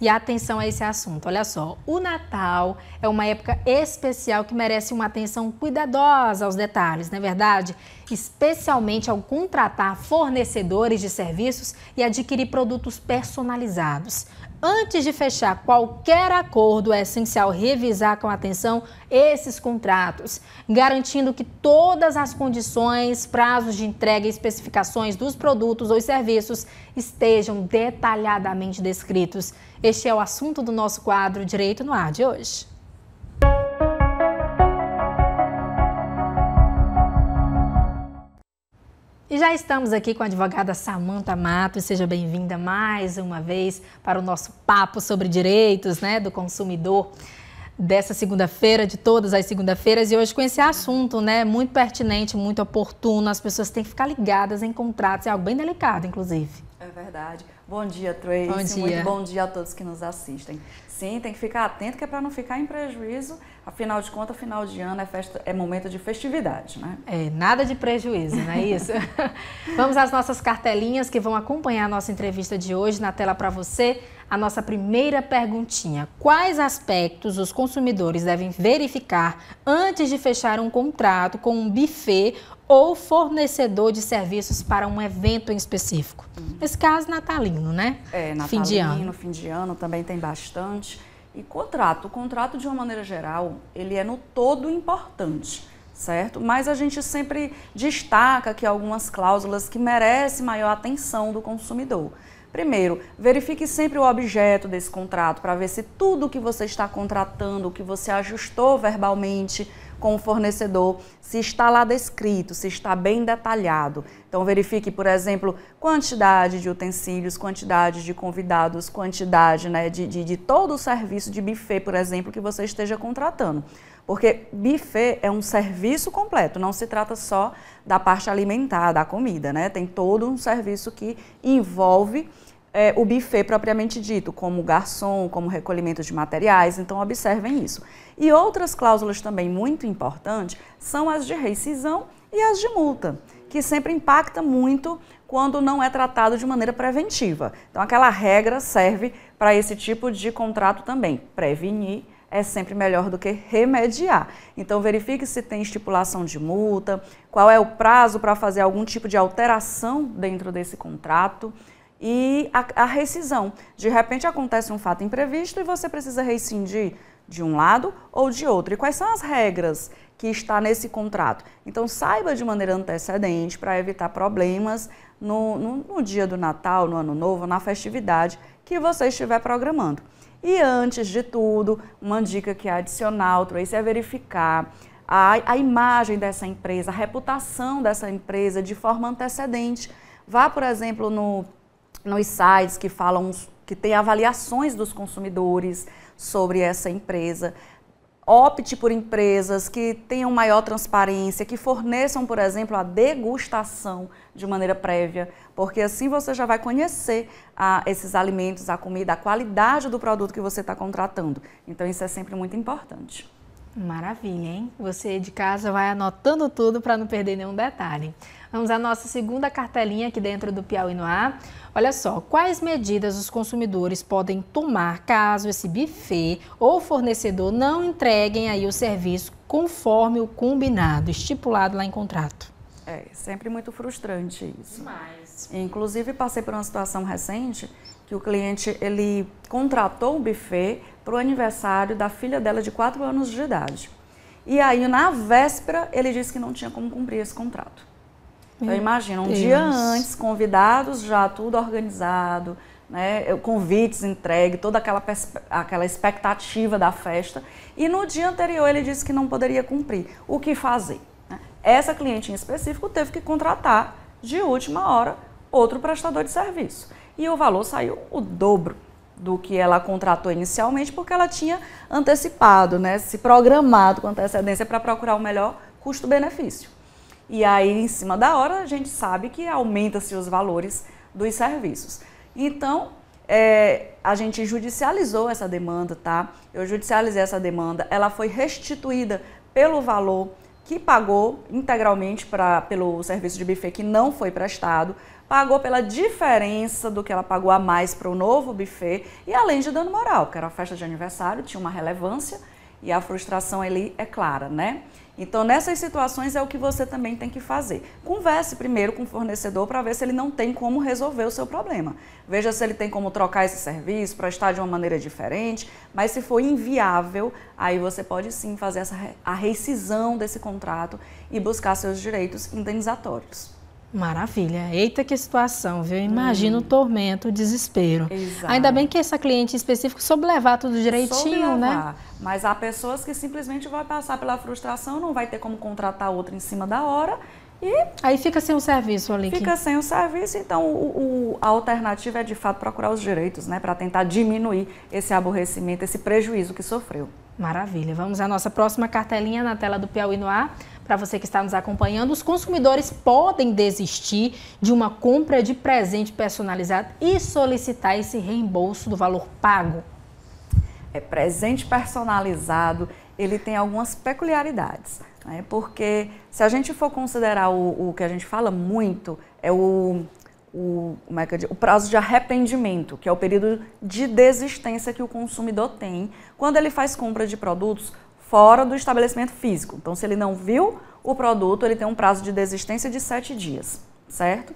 E atenção a esse assunto, olha só. O Natal é uma época especial que merece uma atenção cuidadosa aos detalhes, não é verdade? Especialmente ao contratar fornecedores de serviços e adquirir produtos personalizados. Antes de fechar qualquer acordo, é essencial revisar com atenção esses contratos, garantindo que todas as condições, prazos de entrega e especificações dos produtos ou serviços estejam detalhadamente descritos. Este é o assunto do nosso quadro Direito no Ar de hoje. já estamos aqui com a advogada Samanta Matos. Seja bem-vinda mais uma vez para o nosso papo sobre direitos né, do consumidor dessa segunda-feira, de todas as segunda-feiras, e hoje com esse assunto, né, muito pertinente, muito oportuno, as pessoas têm que ficar ligadas em contratos, é algo bem delicado, inclusive. É verdade. Bom dia, Tracy. Bom dia. Muito bom dia a todos que nos assistem. Sim, tem que ficar atento que é para não ficar em prejuízo. Afinal de contas, final de ano é, festa, é momento de festividade, né? É, nada de prejuízo, não é isso? Vamos às nossas cartelinhas que vão acompanhar a nossa entrevista de hoje na tela para você. A nossa primeira perguntinha: quais aspectos os consumidores devem verificar antes de fechar um contrato com um buffet ou fornecedor de serviços para um evento em específico? Hum. Nesse caso, natalino, né? É, natalino, fim de ano, fim de ano também tem bastante. E contrato, o contrato de uma maneira geral, ele é no todo importante, certo? Mas a gente sempre destaca que algumas cláusulas que merecem maior atenção do consumidor. Primeiro, verifique sempre o objeto desse contrato para ver se tudo que você está contratando, o que você ajustou verbalmente, com o fornecedor, se está lá descrito, se está bem detalhado. Então verifique, por exemplo, quantidade de utensílios, quantidade de convidados, quantidade né, de, de, de todo o serviço de buffet, por exemplo, que você esteja contratando. Porque buffet é um serviço completo, não se trata só da parte alimentar, da comida, né? Tem todo um serviço que envolve é, o buffet propriamente dito, como garçom, como recolhimento de materiais, então observem isso. E outras cláusulas também muito importantes são as de rescisão e as de multa, que sempre impacta muito quando não é tratado de maneira preventiva. Então aquela regra serve para esse tipo de contrato também, prevenir é sempre melhor do que remediar. Então verifique se tem estipulação de multa, qual é o prazo para fazer algum tipo de alteração dentro desse contrato e a, a rescisão. De repente acontece um fato imprevisto e você precisa rescindir de um lado ou de outro. E quais são as regras que está nesse contrato? Então saiba de maneira antecedente para evitar problemas no, no, no, dia do Natal, no Ano Novo, na festividade que você estiver programando. E antes de tudo, uma dica que é adicional, Tracy, é verificar a, a imagem dessa empresa, a reputação dessa empresa de forma antecedente. Vá, por exemplo, no nos sites que falam, que tem avaliações dos consumidores sobre essa empresa. Opte por empresas que tenham maior transparência, que forneçam, por exemplo, a degustação de maneira prévia, porque assim você já vai conhecer a, esses alimentos, a comida, a qualidade do produto que você está contratando. Então, isso é sempre muito importante. Maravilha, hein? Você de casa vai anotando tudo para não perder nenhum detalhe. Vamos à nossa segunda cartelinha aqui dentro do Piauí no Ar. Olha só, quais medidas os consumidores podem tomar caso esse buffet ou fornecedor não entreguem aí o serviço conforme o combinado, estipulado lá em contrato? É, sempre muito frustrante isso. Demais. Inclusive, passei por uma situação recente que o cliente, ele contratou o buffet, para o aniversário da filha dela de 4 anos de idade. E aí, na véspera, ele disse que não tinha como cumprir esse contrato. Eu então, imagina, um Deus. dia antes, convidados já, tudo organizado, né, convites entregue, toda aquela, aquela expectativa da festa. E no dia anterior, ele disse que não poderia cumprir. O que fazer? Né? Essa cliente em específico teve que contratar, de última hora, outro prestador de serviço. E o valor saiu o dobro do que ela contratou inicialmente, porque ela tinha antecipado, né, se programado com antecedência para procurar o melhor custo-benefício. E aí, em cima da hora, a gente sabe que aumenta-se os valores dos serviços. Então, é, a gente judicializou essa demanda, tá? Eu judicializei essa demanda, ela foi restituída pelo valor que pagou integralmente pra, pelo serviço de buffet que não foi prestado, pagou pela diferença do que ela pagou a mais para o novo buffet e além de dando moral, que era uma festa de aniversário, tinha uma relevância e a frustração ali é clara, né? Então, nessas situações é o que você também tem que fazer. Converse primeiro com o fornecedor para ver se ele não tem como resolver o seu problema. Veja se ele tem como trocar esse serviço, prestar de uma maneira diferente, mas se for inviável, aí você pode sim fazer essa, a rescisão desse contrato e buscar seus direitos indenizatórios. Maravilha. Eita que situação, viu? Imagina hum. o tormento, o desespero. Exato. Ainda bem que essa cliente específica soube levar tudo direitinho, né? levar. né? Mas há pessoas que simplesmente vão passar pela frustração, não vai ter como contratar outra em cima da hora e aí fica sem o serviço ali. Fica sem o serviço, então o, o, a alternativa é de fato procurar os direitos, né, para tentar diminuir esse aborrecimento, esse prejuízo que sofreu. Maravilha. Vamos à nossa próxima cartelinha na tela do Piauí no ar. Para você que está nos acompanhando, os consumidores podem desistir de uma compra de presente personalizado e solicitar esse reembolso do valor pago. É presente personalizado, ele tem algumas peculiaridades, né? porque se a gente for considerar o, o que a gente fala muito, é o o, como é que digo, o prazo de arrependimento, que é o período de desistência que o consumidor tem quando ele faz compra de produtos fora do estabelecimento físico. Então, se ele não viu o produto, ele tem um prazo de desistência de sete dias, certo?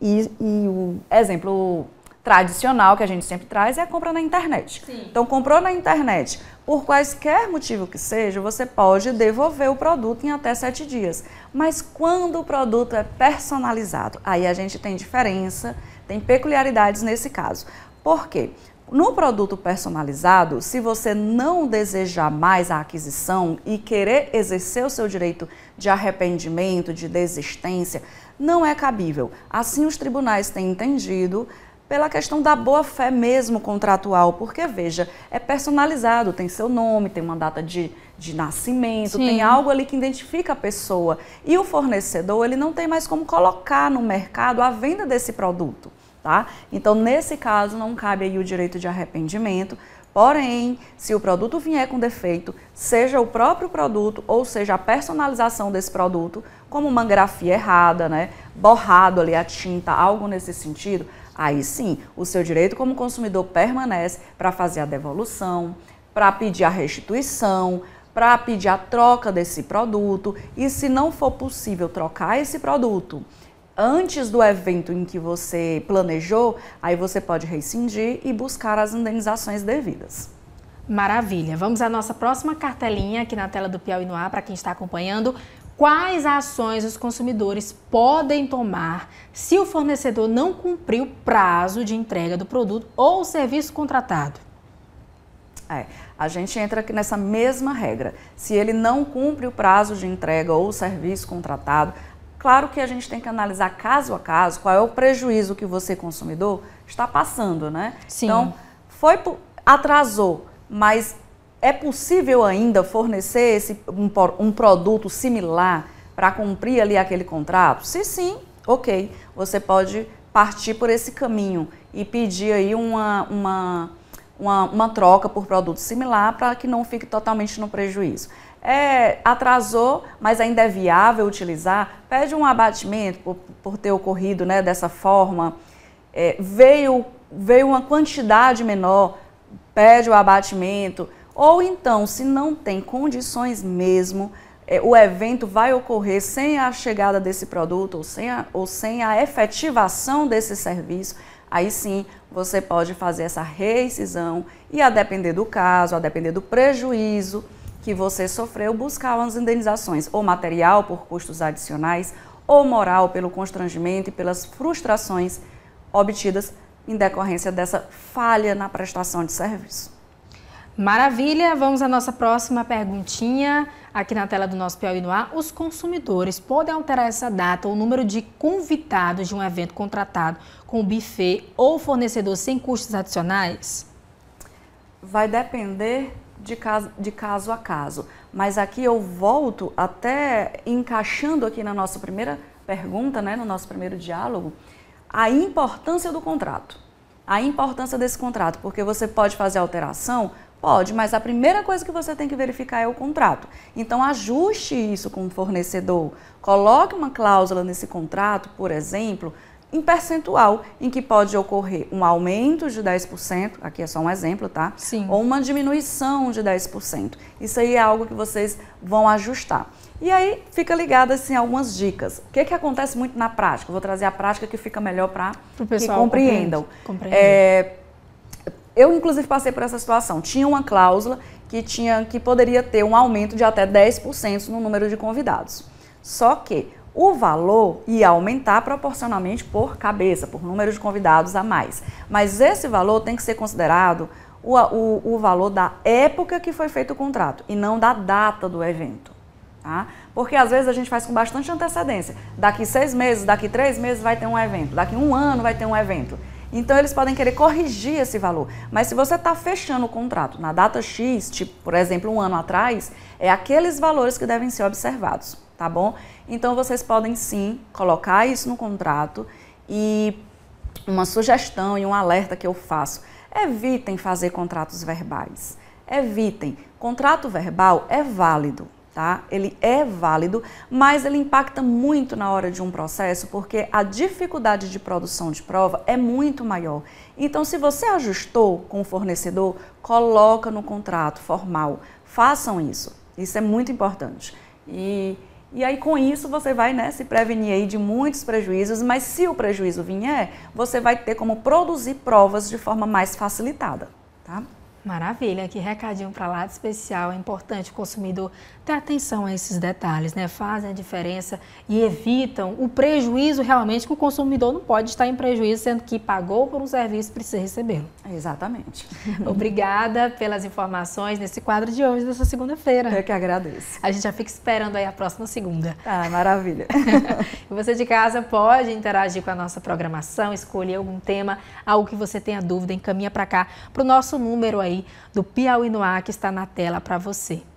E, e o exemplo tradicional que a gente sempre traz é a compra na internet. Sim. Então, comprou na internet, por quaisquer motivo que seja, você pode devolver o produto em até sete dias. Mas quando o produto é personalizado, aí a gente tem diferença, tem peculiaridades nesse caso. Por quê? No produto personalizado, se você não desejar mais a aquisição e querer exercer o seu direito de arrependimento, de desistência, não é cabível. Assim, os tribunais têm entendido pela questão da boa fé mesmo contratual, porque veja, é personalizado, tem seu nome, tem uma data de, de nascimento, Sim. tem algo ali que identifica a pessoa. E o fornecedor, ele não tem mais como colocar no mercado a venda desse produto, tá? Então, nesse caso, não cabe aí o direito de arrependimento, Porém, se o produto vier com defeito, seja o próprio produto ou seja a personalização desse produto, como uma grafia errada, né, borrado ali a tinta, algo nesse sentido, Aí sim, o seu direito como consumidor permanece para fazer a devolução, para pedir a restituição, para pedir a troca desse produto e se não for possível trocar esse produto antes do evento em que você planejou, aí você pode rescindir e buscar as indenizações devidas. Maravilha. Vamos à nossa próxima cartelinha aqui na tela do Piauí no ar para quem está acompanhando quais ações os consumidores podem tomar se o fornecedor não cumprir o prazo de entrega do produto ou serviço contratado. É, a gente entra aqui nessa mesma regra. Se ele não cumpre o prazo de entrega ou serviço contratado, claro que a gente tem que analisar caso a caso qual é o prejuízo que você, consumidor, está passando, né? Sim. Então, foi atrasou, mas é possível ainda fornecer esse, um, um produto similar para cumprir ali aquele contrato? Se sim, ok, você pode partir por esse caminho e pedir aí uma, uma, uma, uma troca por produto similar para que não fique totalmente no prejuízo. É, atrasou, mas ainda é viável utilizar, pede um abatimento por, por ter ocorrido né, dessa forma, é, veio, veio uma quantidade menor, pede o abatimento, ou então, se não tem condições mesmo, é, o evento vai ocorrer sem a chegada desse produto ou sem a, ou sem a efetivação desse serviço, aí sim você pode fazer essa rescisão e, a depender do caso, a depender do prejuízo que você sofreu, buscar as indenizações, ou material por custos adicionais, ou moral pelo constrangimento e pelas frustrações obtidas em decorrência dessa falha na prestação de serviço. Maravilha, vamos à nossa próxima perguntinha aqui na tela do nosso Piauí no ar. Os consumidores podem alterar essa data ou o número de convidados de um evento contratado com buffet ou fornecedor sem custos adicionais? Vai depender de caso, de caso a caso. Mas aqui eu volto até encaixando aqui na nossa primeira pergunta, né, no nosso primeiro diálogo, a importância do contrato. A importância desse contrato, porque você pode fazer alteração Pode, mas a primeira coisa que você tem que verificar é o contrato. Então ajuste isso com o fornecedor. Coloque uma cláusula nesse contrato, por exemplo, em percentual, em que pode ocorrer um aumento de 10%, aqui é só um exemplo, tá? Sim. Ou uma diminuição de 10%. Isso aí é algo que vocês vão ajustar. E aí, fica ligado assim algumas dicas. O que, é que acontece muito na prática? Vou trazer a prática que fica melhor para que compreendam. Compreende. É, eu, inclusive, passei por essa situação. Tinha uma cláusula que, tinha, que poderia ter um aumento de até 10% no número de convidados. Só que o valor ia aumentar proporcionalmente por cabeça, por número de convidados a mais. Mas esse valor tem que ser considerado o, o, o valor da época que foi feito o contrato e não da data do evento. Tá? Porque às vezes a gente faz com bastante antecedência. Daqui seis meses, daqui três meses vai ter um evento, daqui um ano vai ter um evento. Então eles podem querer corrigir esse valor. Mas se você está fechando o contrato na data X, tipo, por exemplo, um ano atrás, é aqueles valores que devem ser observados, tá bom? Então vocês podem sim colocar isso no contrato e uma sugestão e um alerta que eu faço. Evitem fazer contratos verbais. Evitem. Contrato verbal é válido, tá? Ele é válido, mas ele impacta muito na hora de um processo, porque a dificuldade de produção de prova é muito maior. Então, se você ajustou com o fornecedor, coloca no contrato formal. Façam isso. Isso é muito importante. E e aí com isso você vai né, se prevenir aí de muitos prejuízos, mas se o prejuízo vier, você vai ter como produzir provas de forma mais facilitada, tá? Maravilha, que recadinho para lá de especial. É importante o consumidor ter atenção a esses detalhes, né? Fazem a diferença e evitam o prejuízo realmente que o consumidor não pode estar em prejuízo, sendo que pagou por um serviço e precisa recebê-lo. Exatamente. Obrigada pelas informações nesse quadro de hoje, dessa segunda-feira. Eu que agradeço. A gente já fica esperando aí a próxima segunda. Ah, maravilha. e você de casa pode interagir com a nossa programação, escolher algum tema, algo que você tenha dúvida, encaminha para cá, para o nosso número aí do Piauí no Ar, que está na tela para você.